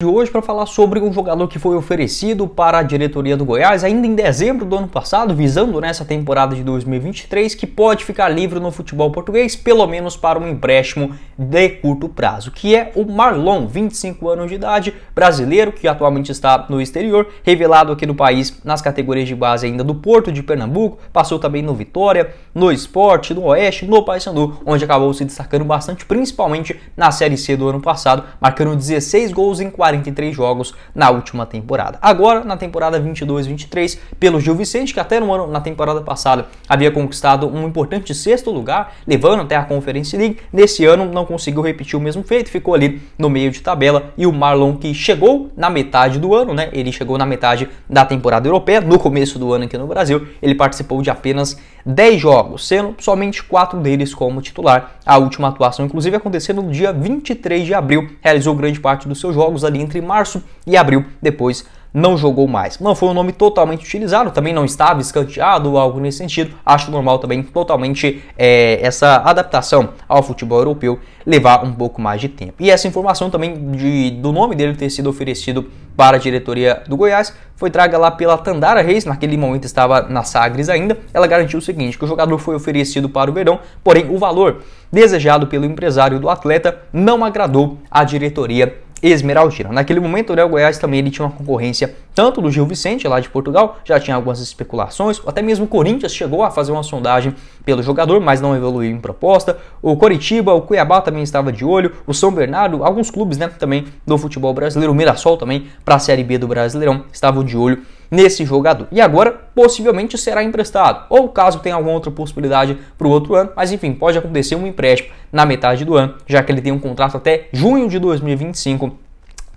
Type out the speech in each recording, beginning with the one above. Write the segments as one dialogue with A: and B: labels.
A: de hoje para falar sobre um jogador que foi oferecido para a diretoria do Goiás ainda em dezembro do ano passado, visando nessa né, temporada de 2023, que pode ficar livre no futebol português, pelo menos para um empréstimo de curto prazo, que é o Marlon, 25 anos de idade, brasileiro que atualmente está no exterior, revelado aqui no país nas categorias de base ainda do Porto de Pernambuco, passou também no Vitória, no Esporte, no Oeste, no Paysandu, onde acabou se destacando bastante, principalmente na Série C do ano passado, marcando 16 gols em 40 43 jogos na última temporada. Agora, na temporada 22-23, pelo Gil Vicente, que até no ano, na temporada passada havia conquistado um importante sexto lugar, levando até a Conference League, nesse ano não conseguiu repetir o mesmo feito, ficou ali no meio de tabela e o Marlon que chegou na metade do ano, né? Ele chegou na metade da temporada europeia, no começo do ano aqui no Brasil, ele participou de apenas 10 jogos, sendo somente 4 deles como titular. A última atuação, inclusive, aconteceu no dia 23 de abril, realizou grande parte dos seus jogos ali ali entre março e abril, depois não jogou mais. Não foi um nome totalmente utilizado, também não estava escanteado ou algo nesse sentido. Acho normal também totalmente é, essa adaptação ao futebol europeu levar um pouco mais de tempo. E essa informação também de, do nome dele ter sido oferecido para a diretoria do Goiás foi traga lá pela Tandara Reis, naquele momento estava na Sagres ainda. Ela garantiu o seguinte: que o jogador foi oferecido para o verão, porém o valor desejado pelo empresário do atleta não agradou a diretoria Esmeraldina. Naquele momento, o Léo Goiás também ele tinha uma concorrência tanto do Gil Vicente, lá de Portugal, já tinha algumas especulações, até mesmo o Corinthians chegou a fazer uma sondagem pelo jogador, mas não evoluiu em proposta. O Coritiba, o Cuiabá também estava de olho, o São Bernardo, alguns clubes né, também do futebol brasileiro, o Mirassol também para a Série B do Brasileirão estavam de olho nesse jogador. E agora possivelmente será emprestado, ou caso tenha alguma outra possibilidade para o outro ano, mas enfim, pode acontecer um empréstimo na metade do ano, já que ele tem um contrato até junho de 2025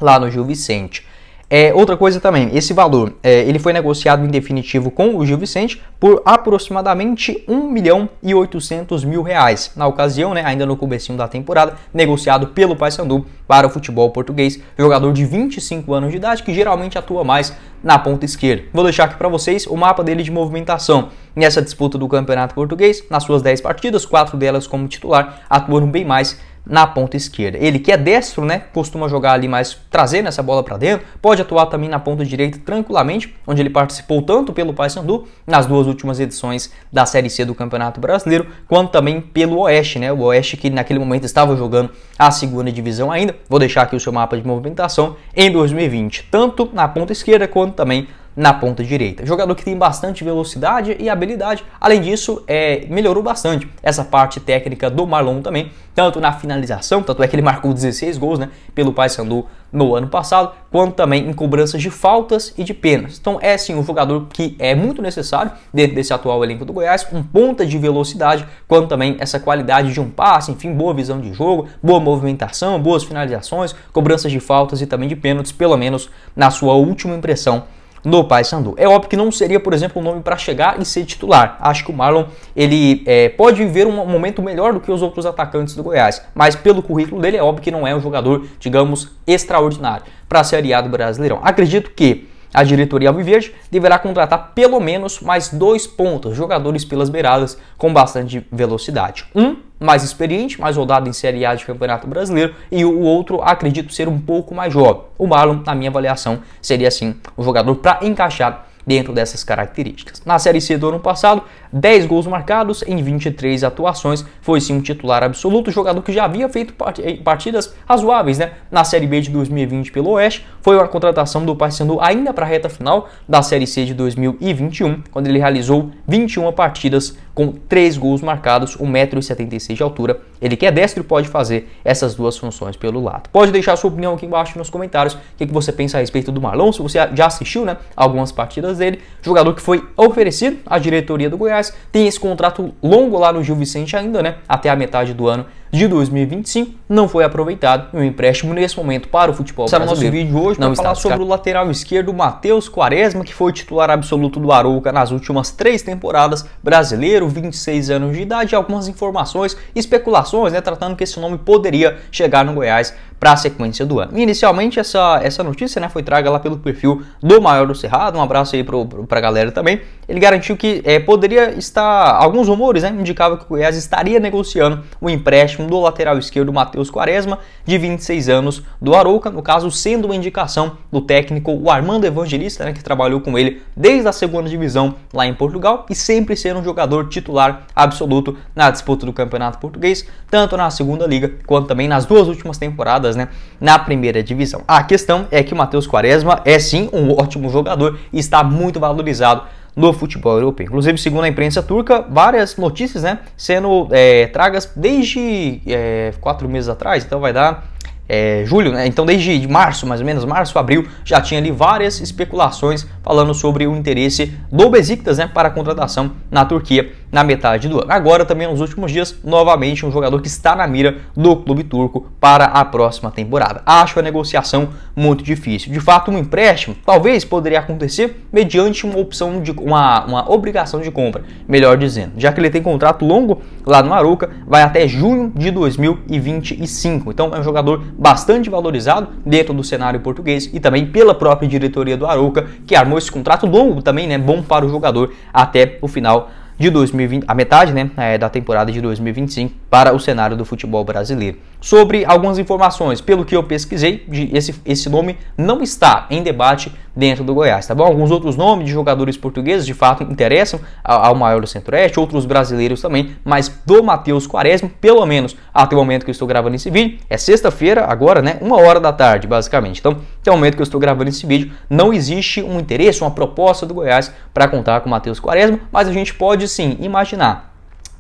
A: lá no Gil Vicente. É, outra coisa também, esse valor, é, ele foi negociado em definitivo com o Gil Vicente por aproximadamente 1 milhão e 800 mil reais. Na ocasião, né, ainda no começo da temporada, negociado pelo Paysandu para o futebol português, jogador de 25 anos de idade que geralmente atua mais na ponta esquerda. Vou deixar aqui para vocês o mapa dele de movimentação. Nessa disputa do Campeonato Português, nas suas 10 partidas, quatro delas como titular, atuando bem mais na ponta esquerda. Ele que é destro, né, costuma jogar ali mais trazendo essa bola para dentro, pode atuar também na ponta direita tranquilamente, onde ele participou tanto pelo Paysandu nas duas últimas edições da Série C do Campeonato Brasileiro, quanto também pelo Oeste, né? O Oeste que naquele momento estava jogando a segunda divisão ainda. Vou deixar aqui o seu mapa de movimentação em 2020, tanto na ponta esquerda quanto também na ponta direita. Jogador que tem bastante velocidade e habilidade, além disso, é, melhorou bastante essa parte técnica do Marlon também, tanto na finalização, tanto é que ele marcou 16 gols né, pelo Paysandu no ano passado, quanto também em cobranças de faltas e de penas. Então é sim um jogador que é muito necessário dentro desse atual elenco do Goiás, um ponta de velocidade, quanto também essa qualidade de um passe, enfim, boa visão de jogo, boa movimentação, boas finalizações, cobranças de faltas e também de pênaltis, pelo menos na sua última impressão no Paysandu. É óbvio que não seria, por exemplo, um nome para chegar e ser titular. Acho que o Marlon ele é, pode viver um momento melhor do que os outros atacantes do Goiás, mas pelo currículo dele é óbvio que não é um jogador, digamos, extraordinário para ser aliado Brasileirão. Acredito que a diretoria Alviverde deverá contratar pelo menos mais dois pontos, jogadores pelas beiradas com bastante velocidade. Um mais experiente, mais rodado em Série A de Campeonato Brasileiro, e o outro acredito ser um pouco mais jovem. O Marlon, na minha avaliação, seria assim o jogador para encaixar dentro dessas características. Na Série C do ano passado, 10 gols marcados em 23 atuações, foi sim um titular absoluto, jogador que já havia feito eh, partidas razoáveis né? na Série B de 2020 pelo Oeste, foi uma contratação do Paysandu ainda para a reta final da Série C de 2021, quando ele realizou 21 partidas com 3 gols marcados, 1,76m de altura. Ele que é destro pode fazer essas duas funções pelo lado. Pode deixar sua opinião aqui embaixo nos comentários, o que, que você pensa a respeito do Marlon, se você já assistiu né, algumas partidas dele, jogador que foi oferecido à diretoria do Goiás, tem esse contrato longo lá no Gil Vicente ainda, né? Até a metade do ano de 2025 não foi aproveitado e o empréstimo nesse momento para o futebol Esse brasileiro. Esse nosso vídeo hoje para falar sobre o lateral esquerdo Matheus Quaresma, que foi titular absoluto do Arouca nas últimas três temporadas, brasileiro, 26 anos de idade, algumas informações e especulações, né, tratando que esse nome poderia chegar no Goiás para a sequência do ano. Inicialmente essa, essa notícia né, foi traga lá pelo perfil do Maior do Cerrado, um abraço aí para a galera também. Ele garantiu que é, poderia estar, alguns rumores né, indicavam que o Goiás estaria negociando o empréstimo empréstimo do lateral esquerdo Matheus Quaresma, de 26 anos, do Arouca, no caso sendo uma indicação do técnico o Armando Evangelista, né, que trabalhou com ele desde a segunda divisão lá em Portugal e sempre ser um jogador titular absoluto na disputa do Campeonato Português, tanto na segunda liga quanto também nas duas últimas temporadas, né, na primeira divisão. A questão é que o Matheus Quaresma é sim um ótimo jogador e está muito valorizado no futebol europeu. Inclusive, segundo a imprensa turca, várias notícias né, sendo é, tragas desde é, quatro meses atrás, então vai dar é, julho, né? então desde março, mais ou menos, março, abril, já tinha ali várias especulações falando sobre o interesse do Besiktas né, para a contratação na Turquia na metade do ano. Agora, também nos últimos dias, novamente um jogador que está na mira do clube turco para a próxima temporada. Acho a negociação muito difícil. De fato, um empréstimo talvez poderia acontecer mediante uma opção de uma, uma obrigação de compra, melhor dizendo, já que ele tem contrato longo lá no Maruca, vai até junho de 2025. Então, é um jogador bastante valorizado dentro do cenário português e também pela própria diretoria do Aruca, que armou esse contrato longo também, né, bom para o jogador até o final de 2020, a metade né, é, da temporada de 2025 para o cenário do futebol brasileiro sobre algumas informações. Pelo que eu pesquisei, esse, esse nome não está em debate dentro do Goiás, tá bom? Alguns outros nomes de jogadores portugueses de fato interessam ao maior do Centro-Oeste, outros brasileiros também, mas do Matheus Quaresma, pelo menos até o momento que eu estou gravando esse vídeo, é sexta-feira, agora, né? Uma hora da tarde, basicamente. Então, até o momento que eu estou gravando esse vídeo, não existe um interesse, uma proposta do Goiás para contar com o Matheus Quaresma, mas a gente pode sim imaginar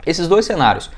A: esses dois cenários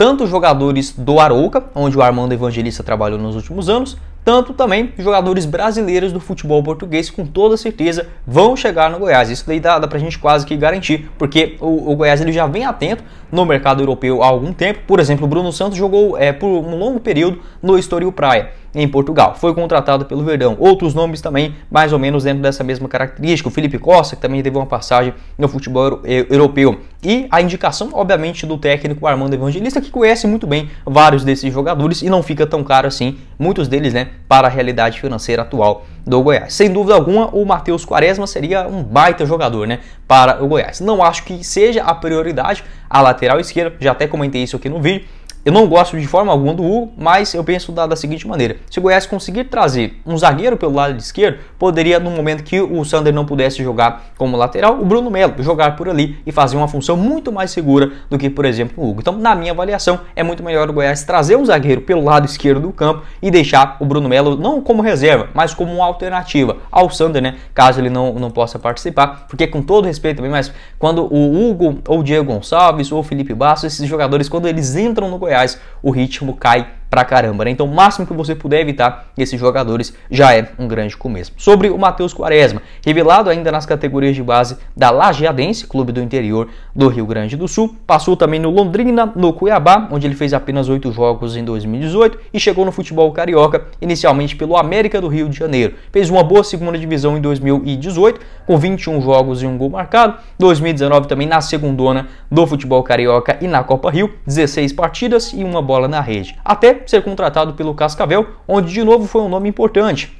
A: tanto jogadores do Arouca, onde o Armando Evangelista trabalhou nos últimos anos, tanto também jogadores brasileiros do futebol português com toda certeza vão chegar no Goiás. Isso daí dá, dá pra gente quase que garantir, porque o, o, Goiás ele já vem atento no mercado europeu há algum tempo. Por exemplo, o Bruno Santos jogou é, por um longo período no Estoril Praia, em Portugal. Foi contratado pelo Verdão. Outros nomes também mais ou menos dentro dessa mesma característica. O Felipe Costa, que também teve uma passagem no futebol europeu. E a indicação, obviamente, do técnico Armando Evangelista, que conhece muito bem vários desses jogadores e não fica tão caro assim. Muitos deles, né, para a realidade financeira atual do Goiás. Sem dúvida alguma, o Matheus Quaresma seria um baita jogador né, para o Goiás. Não acho que seja a prioridade a lateral esquerda, já até comentei isso aqui no vídeo, eu não gosto de forma alguma do Hugo, mas eu penso da, da seguinte maneira: se o Goiás conseguir trazer um zagueiro pelo lado esquerdo, poderia, no momento que o Sander não pudesse jogar como lateral, o Bruno Melo jogar por ali e fazer uma função muito mais segura do que, por exemplo, o Hugo. Então, na minha avaliação, é muito melhor o Goiás trazer um zagueiro pelo lado esquerdo do campo e deixar o Bruno Melo não como reserva, mas como uma alternativa ao Sander, né? Caso ele não, não possa participar, porque com todo respeito também, mas quando o Hugo ou o Diego Gonçalves ou o Felipe Bastos, esses jogadores, quando eles entram no Goiás, reais, o ritmo cai pra caramba, né? Então, o máximo que você puder evitar esses jogadores já é um grande começo. Sobre o Matheus Quaresma, revelado ainda nas categorias de base da Lajeadense, clube do interior do Rio Grande do Sul, passou também no Londrina, no Cuiabá, onde ele fez apenas oito jogos em 2018 e chegou no futebol carioca, inicialmente pelo América do Rio de Janeiro. Fez uma boa segunda divisão em 2018, com 21 jogos e um gol marcado. 2019 também na segundona do futebol carioca e na Copa Rio, 16 partidas e uma bola na rede. Até ser contratado pelo Cascavel, onde de novo foi um nome importante.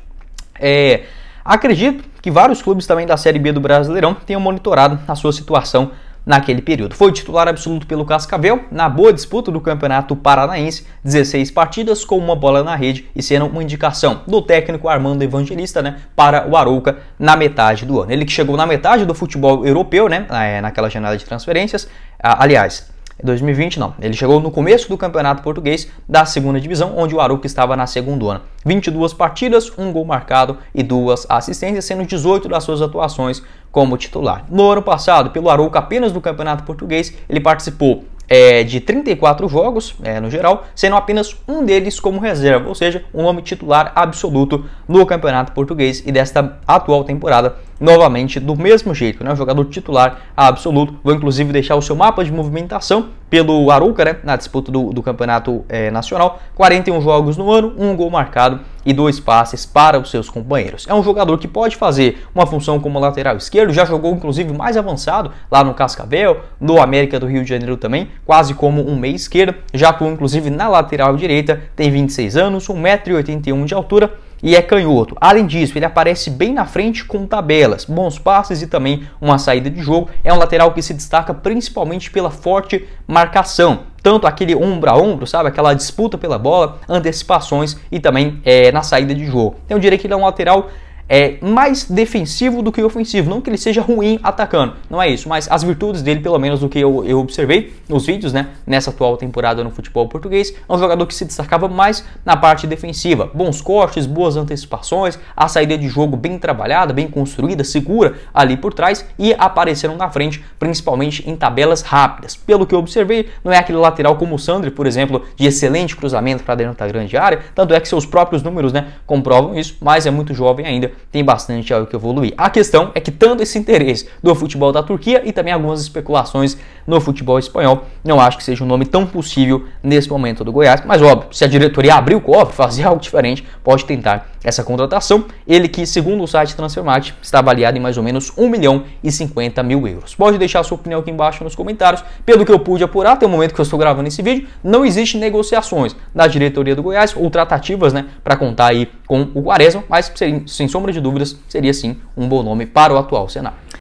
A: É, acredito que vários clubes também da Série B do Brasileirão tenham monitorado a sua situação naquele período. Foi titular absoluto pelo Cascavel na boa disputa do Campeonato Paranaense, 16 partidas com uma bola na rede e sendo uma indicação do técnico Armando Evangelista, né, para o Arouca na metade do ano. Ele que chegou na metade do futebol europeu, né, é, naquela janela de transferências. Aliás, 2020 não. Ele chegou no começo do Campeonato Português da segunda divisão, onde o Aruca estava na segunda ano. 22 partidas, um gol marcado e duas assistências, sendo 18 das suas atuações como titular. No ano passado, pelo Aruca, apenas do Campeonato Português, ele participou é, de 34 jogos é, no geral, sendo apenas um deles como reserva, ou seja, um nome titular absoluto no Campeonato Português e desta atual temporada, novamente do mesmo jeito, né? Um jogador titular absoluto. Vou inclusive deixar o seu mapa de movimentação pelo Aruca, né? Na disputa do, do Campeonato é, Nacional, 41 jogos no ano, um gol marcado e dois passes para os seus companheiros. É um jogador que pode fazer uma função como lateral esquerdo, já jogou inclusive mais avançado lá no Cascavel, no América do Rio de Janeiro também, quase como um meio esquerdo, já atuou inclusive na lateral direita, tem 26 anos, 1,81m de altura e é canhoto. Além disso, ele aparece bem na frente com tabelas, bons passes e também uma saída de jogo. É um lateral que se destaca principalmente pela forte marcação tanto aquele ombro a ombro, sabe? Aquela disputa pela bola, antecipações e também é, na saída de jogo. Então eu diria que ele é um lateral é mais defensivo do que ofensivo. Não que ele seja ruim atacando, não é isso, mas as virtudes dele, pelo menos do que eu, eu observei nos vídeos, né, nessa atual temporada no futebol português, é um jogador que se destacava mais na parte defensiva. Bons cortes, boas antecipações, a saída de jogo bem trabalhada, bem construída, segura ali por trás e apareceram na frente, principalmente em tabelas rápidas. Pelo que eu observei, não é aquele lateral como o Sandri, por exemplo, de excelente cruzamento para dentro da grande área, tanto é que seus próprios números, né, comprovam isso, mas é muito jovem ainda tem bastante algo que evoluir. A questão é que tanto esse interesse do futebol da Turquia e também algumas especulações no futebol espanhol, não acho que seja um nome tão possível nesse momento do Goiás, mas óbvio, se a diretoria abrir o cofre, fazer algo diferente, pode tentar essa contratação, ele que, segundo o site Transfermarkt, está avaliado em mais ou menos 1 milhão e 50 mil euros. Pode deixar sua opinião aqui embaixo nos comentários. Pelo que eu pude apurar, até o momento que eu estou gravando esse vídeo, não existe negociações na diretoria do Goiás ou tratativas né, para contar aí com o Quaresma, mas sem sombra de dúvidas, seria sim um bom nome para o atual cenário.